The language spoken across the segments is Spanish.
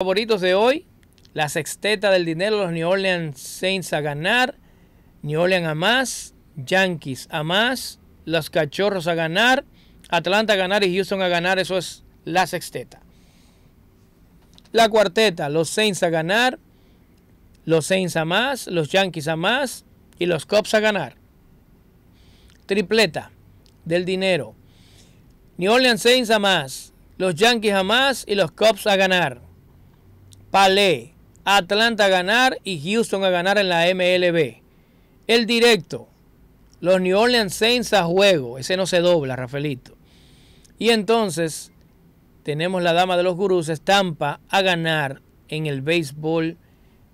favoritos de hoy, la sexteta del dinero, los New Orleans Saints a ganar, New Orleans a más, Yankees a más, los Cachorros a ganar, Atlanta a ganar y Houston a ganar, eso es la sexteta. La cuarteta, los Saints a ganar, los Saints a más, los Yankees a más y los Cubs a ganar. Tripleta del dinero. New Orleans Saints a más, los Yankees a más y los Cubs a ganar. Palé, Atlanta a ganar y Houston a ganar en la MLB. El directo, los New Orleans Saints a juego, ese no se dobla, Rafaelito. Y entonces tenemos la dama de los gurús, Estampa, a ganar en el béisbol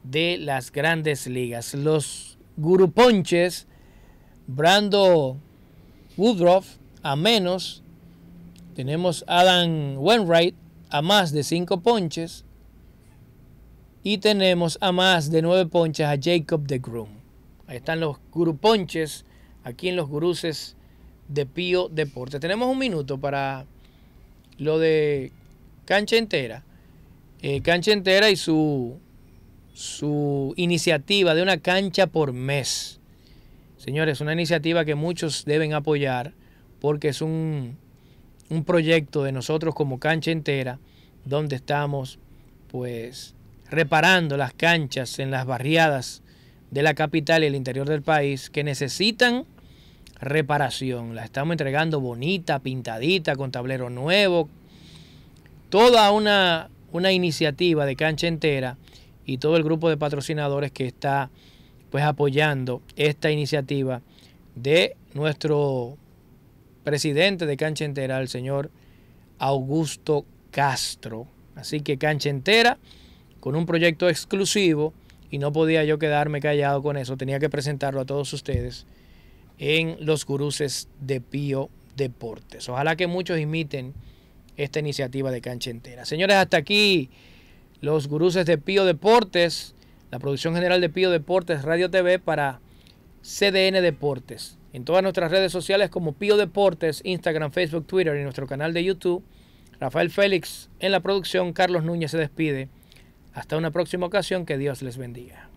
de las grandes ligas. Los guruponches, Brando Woodruff a menos, tenemos Adam Wainwright a más de cinco ponches, y tenemos a más de nueve ponches a Jacob de Groom. Ahí están los gruponches aquí en los gruces de Pío Deportes. Tenemos un minuto para lo de cancha entera. Eh, cancha entera y su, su iniciativa de una cancha por mes. Señores, una iniciativa que muchos deben apoyar porque es un, un proyecto de nosotros como cancha entera donde estamos pues reparando las canchas en las barriadas de la capital y el interior del país que necesitan reparación. La estamos entregando bonita, pintadita, con tablero nuevo. Toda una, una iniciativa de cancha entera y todo el grupo de patrocinadores que está pues apoyando esta iniciativa de nuestro presidente de cancha entera, el señor Augusto Castro. Así que cancha entera con un proyecto exclusivo y no podía yo quedarme callado con eso, tenía que presentarlo a todos ustedes en los Guruses de Pío Deportes. Ojalá que muchos imiten esta iniciativa de cancha entera. Señores, hasta aquí los guruses de Pío Deportes, la producción general de Pío Deportes Radio TV para CDN Deportes. En todas nuestras redes sociales como Pío Deportes, Instagram, Facebook, Twitter y nuestro canal de YouTube. Rafael Félix en la producción, Carlos Núñez se despide. Hasta una próxima ocasión, que Dios les bendiga.